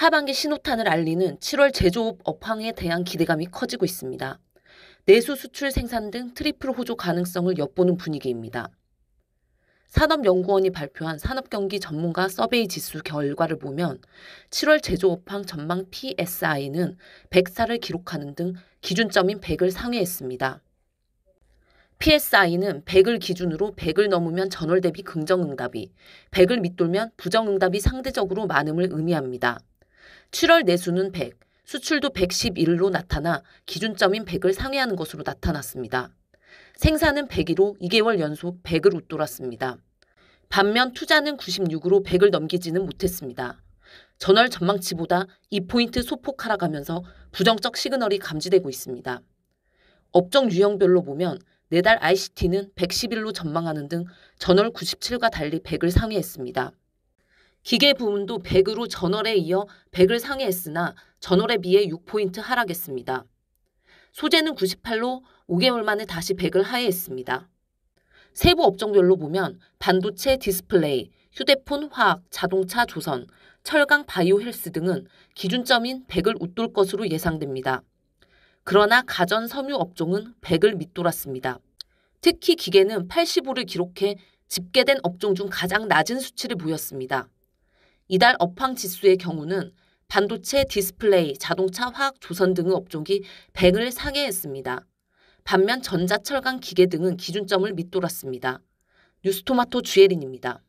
하반기 신호탄을 알리는 7월 제조업 업황에 대한 기대감이 커지고 있습니다. 내수 수출 생산 등 트리플 호조 가능성을 엿보는 분위기입니다. 산업연구원이 발표한 산업경기 전문가 서베이 지수 결과를 보면 7월 제조업황 전망 PSI는 104를 기록하는 등 기준점인 100을 상회했습니다. PSI는 100을 기준으로 100을 넘으면 전월 대비 긍정응답이, 100을 밑돌면 부정응답이 상대적으로 많음을 의미합니다. 7월 내수는 100, 수출도 111로 나타나 기준점인 100을 상회하는 것으로 나타났습니다. 생산은 102로 2개월 연속 100을 웃돌았습니다. 반면 투자는 96으로 100을 넘기지는 못했습니다. 전월 전망치보다 2포인트 소폭 하락하면서 부정적 시그널이 감지되고 있습니다. 업종 유형별로 보면 내달 ICT는 111로 전망하는 등 전월 97과 달리 100을 상회했습니다. 기계 부문도 100으로 전월에 이어 100을 상회했으나 전월에 비해 6포인트 하락했습니다. 소재는 98로 5개월 만에 다시 100을 하회했습니다. 세부 업종별로 보면 반도체, 디스플레이, 휴대폰, 화학, 자동차, 조선, 철강, 바이오 헬스 등은 기준점인 100을 웃돌 것으로 예상됩니다. 그러나 가전 섬유 업종은 100을 밑돌았습니다. 특히 기계는 85를 기록해 집계된 업종 중 가장 낮은 수치를 보였습니다. 이달 업황 지수의 경우는 반도체, 디스플레이, 자동차, 화학, 조선 등의 업종이 100을 상회했습니다. 반면 전자, 철강, 기계 등은 기준점을 밑돌았습니다. 뉴스토마토 주예린입니다.